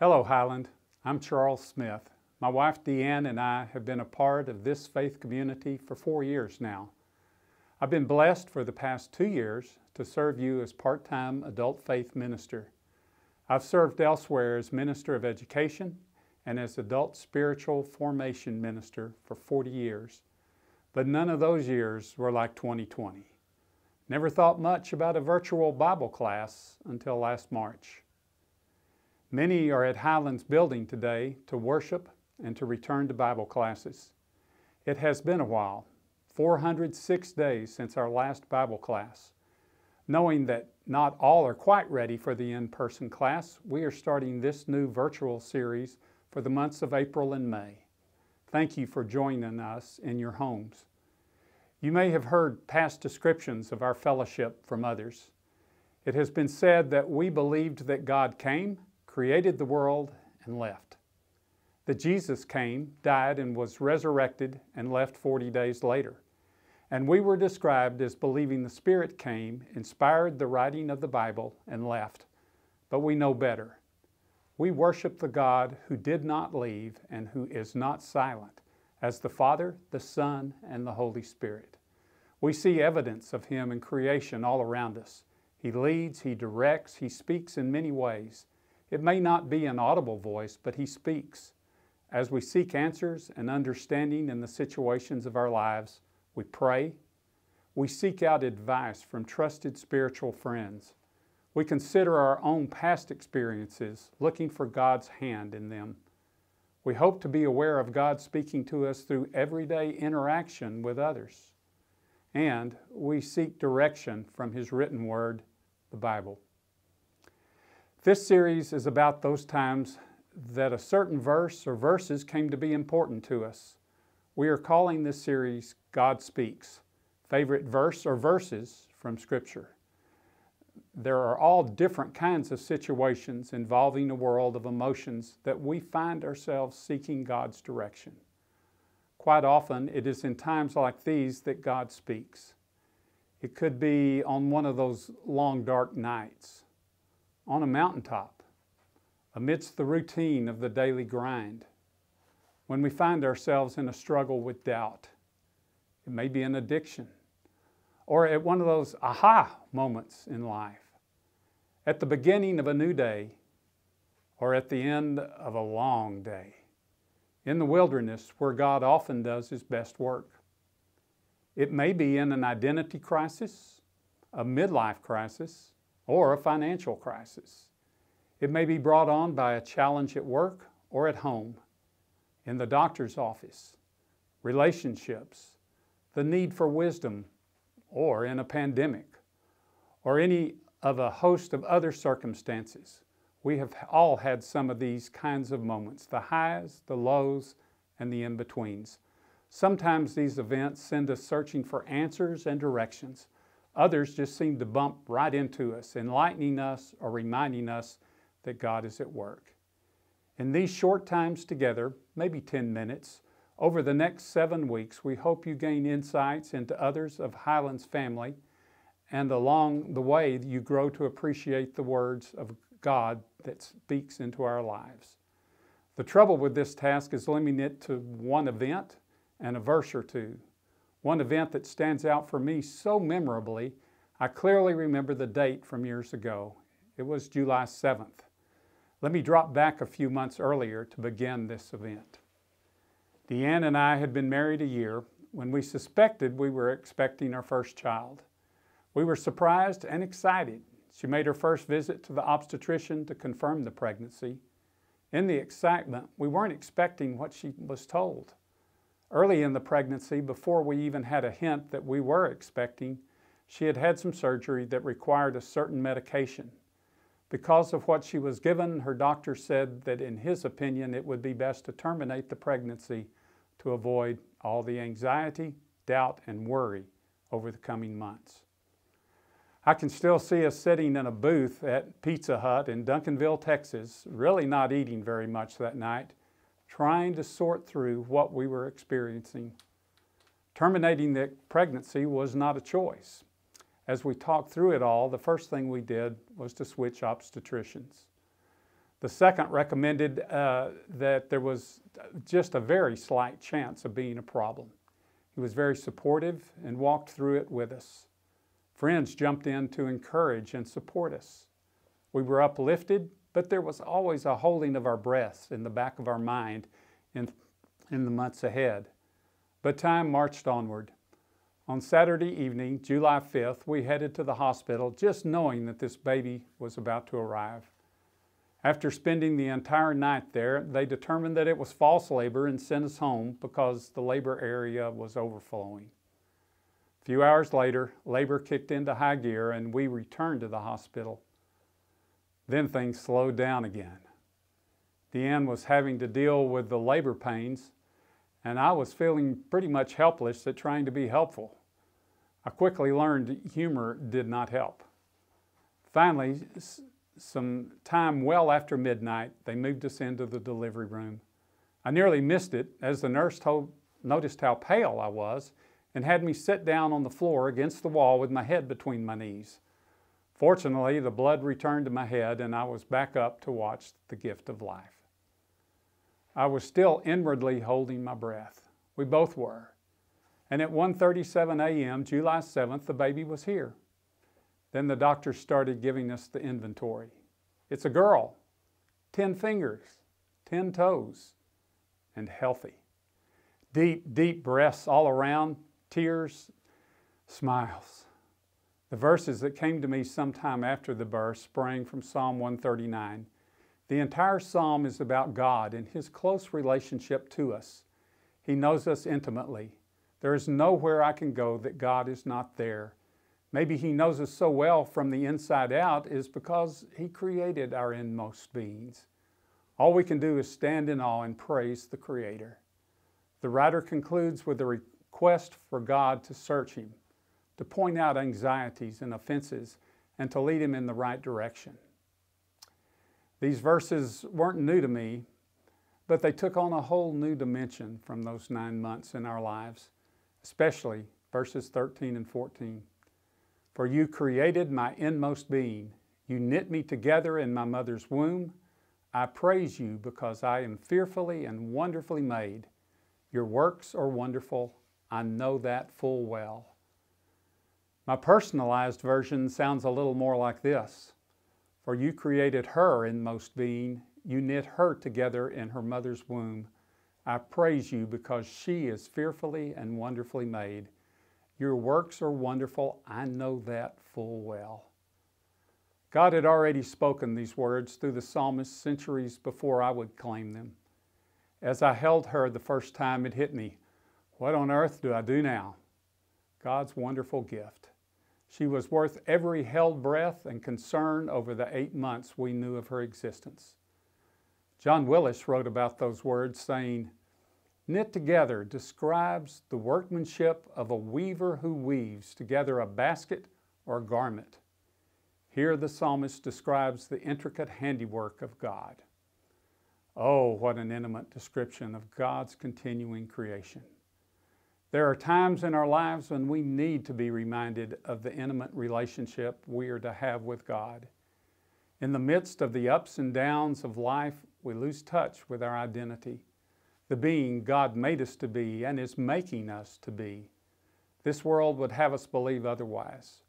Hello, Highland. I'm Charles Smith. My wife Deanne and I have been a part of this faith community for four years now. I've been blessed for the past two years to serve you as part time adult faith minister. I've served elsewhere as minister of education and as adult spiritual formation minister for 40 years, but none of those years were like 2020. Never thought much about a virtual Bible class until last March. Many are at Highlands Building today to worship and to return to Bible classes. It has been a while, 406 days since our last Bible class. Knowing that not all are quite ready for the in person class, we are starting this new virtual series for the months of April and May. Thank you for joining us in your homes. You may have heard past descriptions of our fellowship from others. It has been said that we believed that God came created the world, and left. That Jesus came, died, and was resurrected and left 40 days later. And we were described as believing the Spirit came, inspired the writing of the Bible, and left. But we know better. We worship the God who did not leave and who is not silent, as the Father, the Son, and the Holy Spirit. We see evidence of Him in creation all around us. He leads, He directs, He speaks in many ways. It may not be an audible voice, but He speaks. As we seek answers and understanding in the situations of our lives, we pray. We seek out advice from trusted spiritual friends. We consider our own past experiences, looking for God's hand in them. We hope to be aware of God speaking to us through everyday interaction with others. And we seek direction from His written word, the Bible. This series is about those times that a certain verse or verses came to be important to us. We are calling this series God Speaks, favorite verse or verses from Scripture. There are all different kinds of situations involving the world of emotions that we find ourselves seeking God's direction. Quite often, it is in times like these that God speaks. It could be on one of those long dark nights on a mountaintop amidst the routine of the daily grind. When we find ourselves in a struggle with doubt, it may be an addiction, or at one of those aha moments in life, at the beginning of a new day, or at the end of a long day, in the wilderness where God often does His best work. It may be in an identity crisis, a midlife crisis, or a financial crisis. It may be brought on by a challenge at work or at home, in the doctor's office, relationships, the need for wisdom, or in a pandemic, or any of a host of other circumstances. We have all had some of these kinds of moments the highs, the lows, and the in betweens. Sometimes these events send us searching for answers and directions. Others just seem to bump right into us, enlightening us or reminding us that God is at work. In these short times together, maybe 10 minutes, over the next seven weeks, we hope you gain insights into others of Highland's family, and along the way, you grow to appreciate the words of God that speaks into our lives. The trouble with this task is limiting it to one event and a verse or two. One event that stands out for me so memorably, I clearly remember the date from years ago. It was July 7th. Let me drop back a few months earlier to begin this event. Deanne and I had been married a year when we suspected we were expecting our first child. We were surprised and excited. She made her first visit to the obstetrician to confirm the pregnancy. In the excitement, we weren't expecting what she was told. Early in the pregnancy, before we even had a hint that we were expecting, she had had some surgery that required a certain medication. Because of what she was given, her doctor said that in his opinion it would be best to terminate the pregnancy to avoid all the anxiety, doubt, and worry over the coming months. I can still see us sitting in a booth at Pizza Hut in Duncanville, Texas, really not eating very much that night, trying to sort through what we were experiencing. Terminating the pregnancy was not a choice. As we talked through it all, the first thing we did was to switch obstetricians. The second recommended uh, that there was just a very slight chance of being a problem. He was very supportive and walked through it with us. Friends jumped in to encourage and support us. We were uplifted but there was always a holding of our breaths in the back of our mind in, in the months ahead. But time marched onward. On Saturday evening, July 5th, we headed to the hospital just knowing that this baby was about to arrive. After spending the entire night there, they determined that it was false labor and sent us home because the labor area was overflowing. A few hours later, labor kicked into high gear and we returned to the hospital. Then things slowed down again. Deanne was having to deal with the labor pains, and I was feeling pretty much helpless at trying to be helpful. I quickly learned humor did not help. Finally, some time well after midnight, they moved us into the delivery room. I nearly missed it as the nurse told, noticed how pale I was and had me sit down on the floor against the wall with my head between my knees. Fortunately, the blood returned to my head and I was back up to watch the gift of life. I was still inwardly holding my breath. We both were. And at 1:37 a.m., July 7th, the baby was here. Then the doctor started giving us the inventory. It's a girl, 10 fingers, 10 toes, and healthy. Deep, deep breaths all around, tears, smiles. The verses that came to me sometime after the birth sprang from Psalm 139. The entire psalm is about God and His close relationship to us. He knows us intimately. There is nowhere I can go that God is not there. Maybe He knows us so well from the inside out is because He created our inmost beings. All we can do is stand in awe and praise the Creator. The writer concludes with a request for God to search Him to point out anxieties and offenses and to lead him in the right direction. These verses weren't new to me, but they took on a whole new dimension from those nine months in our lives, especially verses 13 and 14. For you created my inmost being, you knit me together in my mother's womb. I praise you because I am fearfully and wonderfully made. Your works are wonderful. I know that full well. My personalized version sounds a little more like this For you created her in most being, you knit her together in her mother's womb. I praise you because she is fearfully and wonderfully made. Your works are wonderful, I know that full well. God had already spoken these words through the psalmist centuries before I would claim them. As I held her the first time, it hit me. What on earth do I do now? God's wonderful gift. She was worth every held breath and concern over the eight months we knew of her existence. John Willis wrote about those words, saying, Knit together describes the workmanship of a weaver who weaves together a basket or garment. Here the psalmist describes the intricate handiwork of God. Oh, what an intimate description of God's continuing creation. There are times in our lives when we need to be reminded of the intimate relationship we are to have with God. In the midst of the ups and downs of life, we lose touch with our identity, the being God made us to be and is making us to be. This world would have us believe otherwise.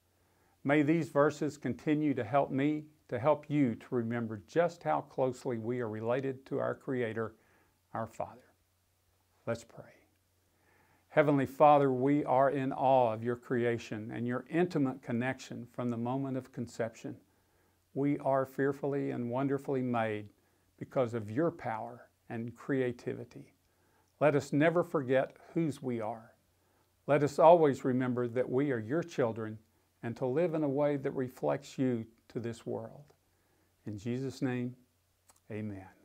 May these verses continue to help me to help you to remember just how closely we are related to our Creator, our Father. Let's pray. Heavenly Father, we are in awe of your creation and your intimate connection from the moment of conception. We are fearfully and wonderfully made because of your power and creativity. Let us never forget whose we are. Let us always remember that we are your children and to live in a way that reflects you to this world. In Jesus' name, amen.